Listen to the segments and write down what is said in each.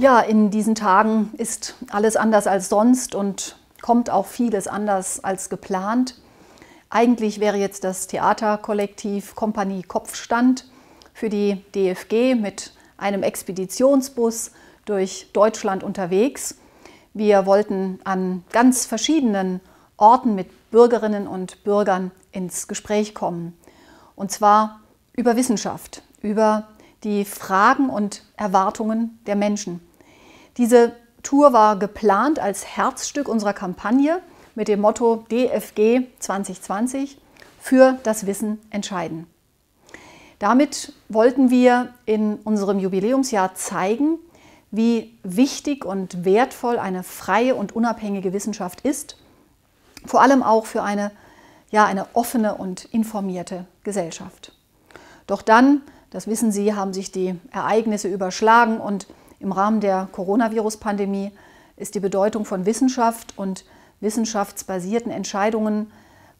Ja, in diesen Tagen ist alles anders als sonst und kommt auch vieles anders als geplant. Eigentlich wäre jetzt das Theaterkollektiv Kompanie Kopfstand für die DFG mit einem Expeditionsbus durch Deutschland unterwegs. Wir wollten an ganz verschiedenen Orten mit Bürgerinnen und Bürgern ins Gespräch kommen. Und zwar über Wissenschaft, über die Fragen und Erwartungen der Menschen. Diese Tour war geplant als Herzstück unserer Kampagne mit dem Motto DFG 2020 für das Wissen entscheiden. Damit wollten wir in unserem Jubiläumsjahr zeigen, wie wichtig und wertvoll eine freie und unabhängige Wissenschaft ist, vor allem auch für eine, ja, eine offene und informierte Gesellschaft. Doch dann, das wissen Sie, haben sich die Ereignisse überschlagen und im Rahmen der Coronavirus-Pandemie ist die Bedeutung von Wissenschaft und wissenschaftsbasierten Entscheidungen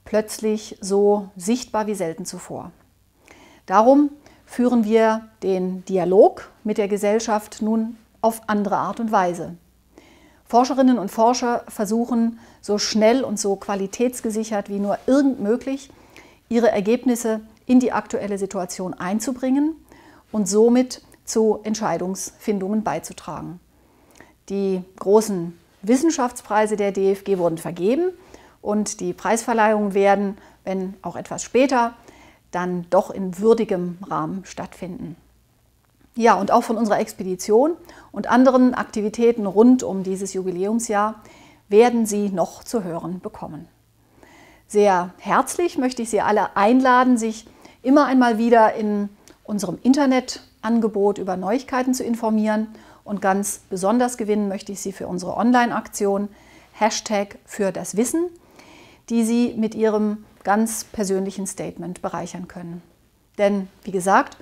plötzlich so sichtbar wie selten zuvor. Darum führen wir den Dialog mit der Gesellschaft nun auf andere Art und Weise. Forscherinnen und Forscher versuchen, so schnell und so qualitätsgesichert wie nur irgend möglich, ihre Ergebnisse in die aktuelle Situation einzubringen und somit zu Entscheidungsfindungen beizutragen. Die großen Wissenschaftspreise der DFG wurden vergeben und die Preisverleihungen werden, wenn auch etwas später, dann doch in würdigem Rahmen stattfinden. Ja, und auch von unserer Expedition und anderen Aktivitäten rund um dieses Jubiläumsjahr werden Sie noch zu hören bekommen. Sehr herzlich möchte ich Sie alle einladen, sich immer einmal wieder in unserem Internet Angebot über Neuigkeiten zu informieren. Und ganz besonders gewinnen möchte ich Sie für unsere Online-Aktion Hashtag für das Wissen, die Sie mit Ihrem ganz persönlichen Statement bereichern können. Denn, wie gesagt,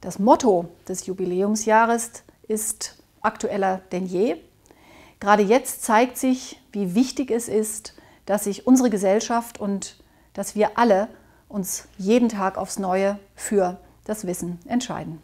das Motto des Jubiläumsjahres ist aktueller denn je. Gerade jetzt zeigt sich, wie wichtig es ist, dass sich unsere Gesellschaft und dass wir alle uns jeden Tag aufs Neue für das Wissen entscheiden.